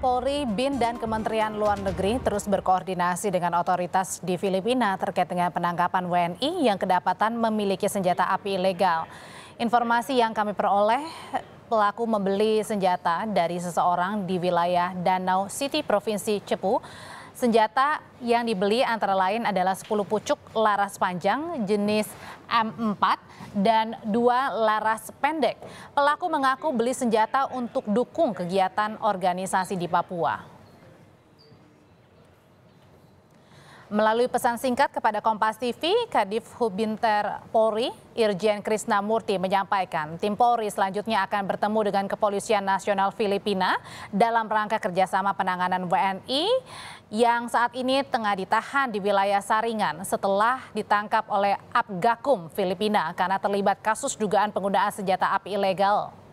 Polri, BIN, dan Kementerian Luar Negeri terus berkoordinasi dengan otoritas di Filipina terkait dengan penangkapan WNI yang kedapatan memiliki senjata api ilegal. Informasi yang kami peroleh, pelaku membeli senjata dari seseorang di wilayah Danau City, Provinsi Cepu Senjata yang dibeli antara lain adalah 10 pucuk laras panjang jenis M4 dan dua laras pendek. Pelaku mengaku beli senjata untuk dukung kegiatan organisasi di Papua. Melalui pesan singkat kepada Kompas TV, Kadif Hubinter Polri, Irjen Krisna Murti menyampaikan tim Polri selanjutnya akan bertemu dengan Kepolisian Nasional Filipina dalam rangka kerjasama penanganan WNI yang saat ini tengah ditahan di wilayah Saringan setelah ditangkap oleh Abgakum Filipina karena terlibat kasus dugaan penggunaan senjata api ilegal.